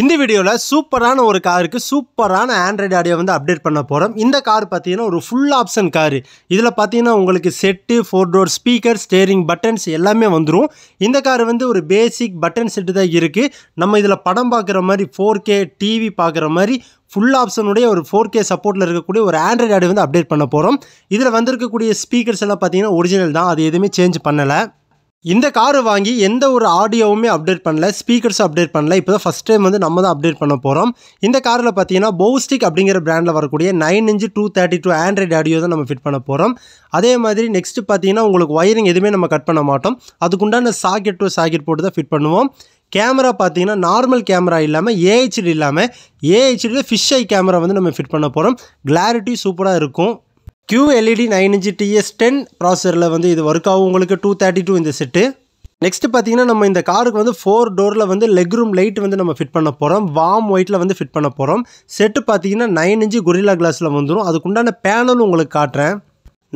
இந்த வீடியோவில் சூப்பரான ஒரு காருக்கு சூப்பரான ஆண்ட்ராய்டு ஆடியோ வந்து அப்டேட் பண்ண போகிறோம் இந்த கார் பார்த்தீங்கன்னா ஒரு ஃபுல் ஆப்ஷன் கார் இதில் பார்த்தீங்கன்னா உங்களுக்கு set four door speaker steering buttons எல்லாமே வந்துடும் இந்த கார் வந்து ஒரு பேசிக் பட்டன் செட்டு தான் இருக்குது நம்ம இதில் படம் பார்க்குற மாதிரி ஃபோர் கே டிவி பார்க்குற மாதிரி ஃபுல் ஆப்ஷனுடைய ஒரு ஃபோர் கே சப்போர்ட்டில் இருக்கக்கூடிய ஒரு ஆண்ட்ராய்டு ஆடியோ வந்து அப்டேட் பண்ண போகிறோம் இதில் வந்திருக்கக்கூடிய ஸ்பீக்கர்ஸ் எல்லாம் பார்த்தீங்கன்னா ஒரிஜினல் தான் அது எதுவுமே சேஞ்ச் பண்ணலை இந்த காரை வாங்கி எந்த ஒரு ஆடியோவுமே அப்டேட் பண்ணல ஸ்பீக்கர்ஸும் அப்டேட் பண்ணல இப்போ தான் ஃபஸ்ட் டைம் வந்து நம்ம தான் அப்டேட் பண்ண போகிறோம் இந்த காரில் பார்த்தீங்கன்னா போஸ்டிக் அப்படிங்கிற பிராண்டில் வரக்கூடிய nine inch two thirty two Android audio தான் நம்ம ஃபிட் பண்ண போகிறோம் அதே மாதிரி நெக்ஸ்ட் பார்த்தீங்கன்னா உங்களுக்கு ஒயரிங் எதுவுமே நம்ம கட் பண்ண மாட்டோம் அதுக்குண்டான சாக்கெட் டு சாக்கெட் போட்டு தான் ஃபிட் பண்ணுவோம் கேமரா பார்த்தீங்கன்னா நார்மல் கேமரா இல்லாமல் ஏஹெச்டி இல்லாமல் ஏஹெச்டியில் ஃபிஷ் ஐ கேமரா வந்து நம்ம ஃபிட் பண்ண போகிறோம் கிளாரிட்டி சூப்பராக இருக்கும் QLED nine TS10 DS ten வந்து இது ஒர்க் ஆகும் உங்களுக்கு டூ தேர்ட்டி டூ இந்த செட்டு நெக்ஸ்ட் பார்த்தீங்கன்னா நம்ம இந்த காருக்கு வந்து ஃபோர் டோரில் வந்து லெக் ரூம் லைட் வந்து நம்ம ஃபிட் பண்ணப் போகிறோம் வாம் ஒயிட்டில் வந்து ஃபிட் பண்ண போகிறோம் செட்டு பார்த்தீங்கன்னா நைன் gorilla glassல வந்துரும் வந்துடும் அதுக்குண்டான பேனலும் உங்களுக்கு காட்டுறேன்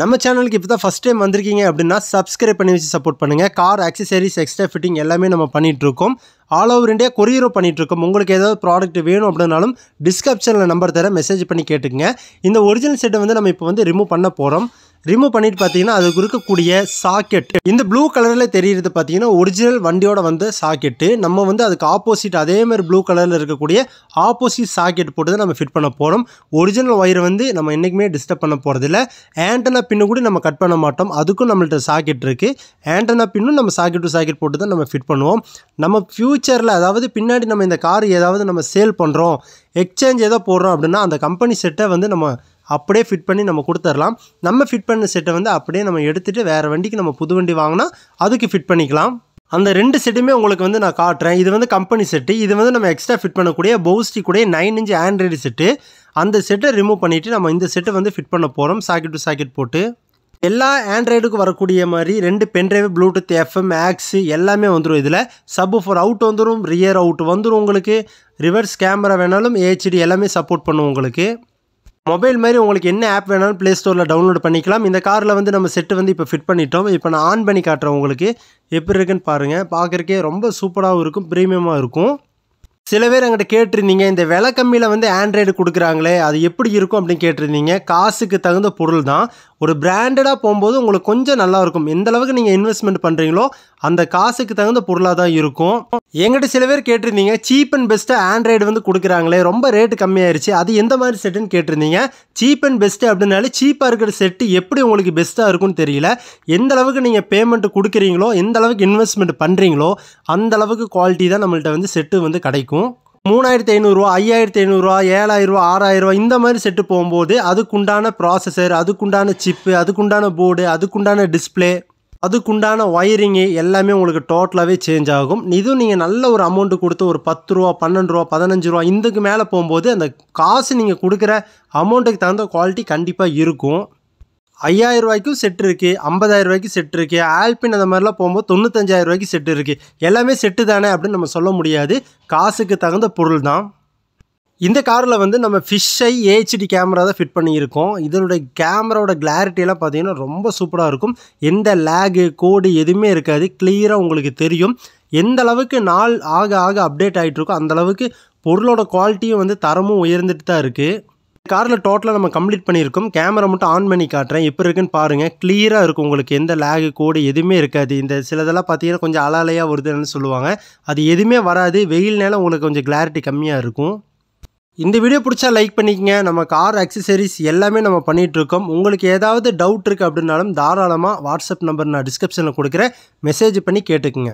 நம்ம சேனலுக்கு இப்போ தான் ஃபஸ்ட் டைம் வந்திருக்கீங்க அப்படின்னா சப்ஸ்கிரைப் பண்ணி வச்சு சப்போர்ட் பண்ணுங்கள் கார் ஆக்சசரிஸ் எக்ஸ்ட்ரா ஃபிட்டிங் எல்லாமே நம்ம பண்ணிகிட்ருக்கோம் ஆல் ஓவர் இண்டியா கொரியரும் பண்ணிகிட்ருக்கோம் உங்களுக்கு ஏதாவது ப்ராடக்ட் வேணும் அப்படின்னாலும் டிஸ்கிரிப்ஷனில் நம்பர் தர மெசேஜ் பண்ணி கேட்டுக்கங்க இந்த ஒரிஜினல் செட்டை வந்து நம்ம இப்போ வந்து ரிமூவ் பண்ண போகிறோம் ரிமூவ் பண்ணிட்டு பார்த்தீங்கன்னா அதுக்கு இருக்கக்கூடிய சாக்கெட் இந்த ப்ளூ கலரில் தெரிகிறது பார்த்தீங்கன்னா ஒரிஜினல் வண்டியோட வந்து சாக்கெட்டு நம்ம வந்து அதுக்கு ஆப்போசிட் அதே மாதிரி ப்ளூ கலரில் இருக்கக்கூடிய ஆப்போசிட் சாக்கெட் போட்டு தான் நம்ம ஃபிட் பண்ண போகிறோம் ஒரிஜினல் ஒயர் வந்து நம்ம என்றைக்குமே டிஸ்டர்ப் பண்ண போகிறதில்ல ஆண்டனா பின்னு கூட நம்ம கட் பண்ண மாட்டோம் அதுக்கும் நம்மள்ட்ட சாக்கெட் இருக்குது ஆண்டனா பின்னும் நம்ம சாக்கெட் டு சாக்கெட் போட்டு தான் நம்ம ஃபிட் பண்ணுவோம் நம்ம ஃபியூ ஃப்யூச்சரில் அதாவது பின்னாடி நம்ம இந்த கார் ஏதாவது நம்ம சேல் பண்ணுறோம் எக்ஸ்சேஞ்ச் ஏதோ போடுறோம் அப்படின்னா அந்த கம்பெனி செட்டை வந்து நம்ம அப்படியே ஃபிட் பண்ணி நம்ம கொடுத்துர்லாம் நம்ம ஃபிட் பண்ண செட்டை வந்து அப்படியே நம்ம எடுத்துகிட்டு வேறு வண்டிக்கு நம்ம புது வண்டி வாங்கினா அதுக்கு ஃபிட் பண்ணிக்கலாம் அந்த ரெண்டு செட்டுமே உங்களுக்கு வந்து நான் காட்டுறேன் இது வந்து கம்பெனி செட்டு இது வந்து நம்ம எக்ஸ்ட்ரா ஃபிட் பண்ணக்கூடிய பௌஸ்டி கூட நைன் இன்ச் ஆண்ட்ராய்டு செட்டு அந்த செட்டை ரிமூவ் பண்ணிவிட்டு நம்ம இந்த செட்டை வந்து ஃபிட் பண்ண போகிறோம் சாக்கெட் டு சாக்கெட் போட்டு எல்லா ஆண்ட்ராய்டுக்கும் வரக்கூடிய மாதிரி ரெண்டு பென்ட்ரைவ் ப்ளூடூத் எஃப்எம் ஆக்ஸு எல்லாமே வந்துடும் இதில் சப் ஃபோர் அவுட் வந்துடும் ரியர் அவுட் வந்துடும் உங்களுக்கு ரிவர்ஸ் கேமரா வேணாலும் ஏஹெச்டி எல்லாமே சப்போர்ட் பண்ணும் உங்களுக்கு மொபைல் மாதிரி உங்களுக்கு என்ன ஆப் வேணாலும் ப்ளே ஸ்டோரில் டவுன்லோட் பண்ணிக்கலாம் இந்த காரில் வந்து நம்ம செட்டு வந்து இப்போ ஃபிட் பண்ணிட்டோம் இப்போ நான் ஆன் பண்ணி காட்டுறேன் உங்களுக்கு எப்படி இருக்குன்னு பாருங்கள் பார்க்குறக்கே ரொம்ப சூப்பராகவும் இருக்கும் ப்ரீமியமாக இருக்கும் சில பேர் அங்கிட்ட கேட்டிருந்தீங்க இந்த விலை கம்மியில் வந்து ஆண்ட்ராய்டு கொடுக்குறாங்களே அது எப்படி இருக்கும் அப்படின்னு கேட்டிருந்தீங்க காசுக்கு தகுந்த பொருள் தான் ஒரு பிராண்டடாக போகும்போது உங்களுக்கு கொஞ்சம் இருக்கும் எந்த அளவுக்கு நீங்கள் இன்வெஸ்ட்மெண்ட் பண்ணுறீங்களோ அந்த காசுக்கு தகுந்த பொருளாக தான் இருக்கும் எங்கிட்ட சில பேர் கேட்டிருந்தீங்க சீப் அண்ட் பெஸ்ட்டாக ஆண்ட்ராய்டு வந்து கொடுக்குறாங்களே ரொம்ப ரேட்டு கம்மியாயிருச்சு அது எந்த மாதிரி செட்டுன்னு கேட்டிருந்தீங்க சீப் அண்ட் பெஸ்ட்டு அப்படின்னாலே சீப்பாக இருக்கிற செட்டு எப்படி உங்களுக்கு பெஸ்ட்டாக இருக்கும்னு தெரியல எந்த அளவுக்கு நீங்கள் பேமெண்ட் கொடுக்குறீங்களோ எந்த அளவுக்கு இன்வெஸ்ட்மெண்ட் பண்ணுறீங்களோ அந்த அளவுக்கு குவாலிட்டி தான் நம்மள்கிட்ட வந்து செட்டு வந்து கிடைக்கும் மூணாயிரத்தி ஐநூறுரூவா ஐயாயிரத்தி ஐநூறுரூவா ஏழாயிரரூவா ஆறாயிரரூவா இந்த மாதிரி செட்டு போகும்போது அதுக்குண்டான ப்ராசஸர் அதுக்குண்டான சிப்பு அதுக்குண்டான போர்டு அதுக்குண்டான டிஸ்பிளே அதுக்குண்டான ஒயரிங்கு எல்லாமே உங்களுக்கு டோட்டலாகவே சேஞ்ச் ஆகும் இதுவும் நீங்கள் நல்ல ஒரு அமௌண்ட்டு கொடுத்து ஒரு பத்து ரூபா பன்னெண்டு ரூபா பதினஞ்சு ரூபா இதுக்கு மேலே போகும்போது அந்த காசு நீங்கள் கொடுக்குற அமௌண்ட்டுக்கு தகுந்த குவாலிட்டி கண்டிப்பாக இருக்கும் ஐயாயிரம் ரூபாய்க்கும் செட் இருக்குது ஐம்பதாயிரம் ரூபாய்க்கு செட் இருக்குது ஆல்பின் அந்த மாதிரிலாம் போகும்போது தொண்ணூத்தஞ்சாயிரம் ரூபாய்க்கு செட் இருக்குது எல்லாமே செட்டு தானே அப்படின்னு நம்ம சொல்ல முடியாது காசுக்கு தகுந்த பொருள் தான் இந்த காரில் வந்து நம்ம ஃபிஷ்ஷை ஏஹெச்டி கேமரா தான் ஃபிட் பண்ணியிருக்கோம் இதனுடைய கேமராவோட கிளாரிட்டியெல்லாம் பார்த்தீங்கன்னா ரொம்ப சூப்பராக இருக்கும் எந்த லேகு கோடு எதுவுமே இருக்காது கிளியராக உங்களுக்கு தெரியும் எந்த அளவுக்கு நாள் ஆக ஆக அப்டேட் ஆகிட்டு இருக்கோ அந்தளவுக்கு பொருளோட குவாலிட்டியும் வந்து தரமும் உயர்ந்துட்டு தான் இருக்குது காரில் டோட்டலாக நம்ம கம்ப்ளீட் பண்ணியிருக்கோம் கேமரா மட்டும் ஆன் பண்ணி காட்டுறேன் இப்போ இருக்குன்னு பாருங்கள் கிளியராக இருக்கும் உங்களுக்கு எந்த லேகு கோடு எதுவுமே இருக்காது இந்த சிலதெல்லாம் பார்த்தீங்கன்னா கொஞ்சம் அலாலையாக வருதுன்னு சொல்லுவாங்க அது எதுவுமே வராது வெயில் நேரம் உங்களுக்கு கொஞ்சம் கிளாரிட்டி கம்மியாக இருக்கும் இந்த வீடியோ பிடிச்சா லைக் பண்ணிக்கங்க நம்ம கார் அக்சசரிஸ் எல்லாமே நம்ம பண்ணிகிட்ருக்கோம் உங்களுக்கு ஏதாவது டவுட் இருக்குது அப்படின்னாலும் தாராளமாக வாட்ஸ்அப் நம்பர் நான் டிஸ்கிரிப்ஷனில் கொடுக்குறேன் மெசேஜ் பண்ணி கேட்டுக்குங்க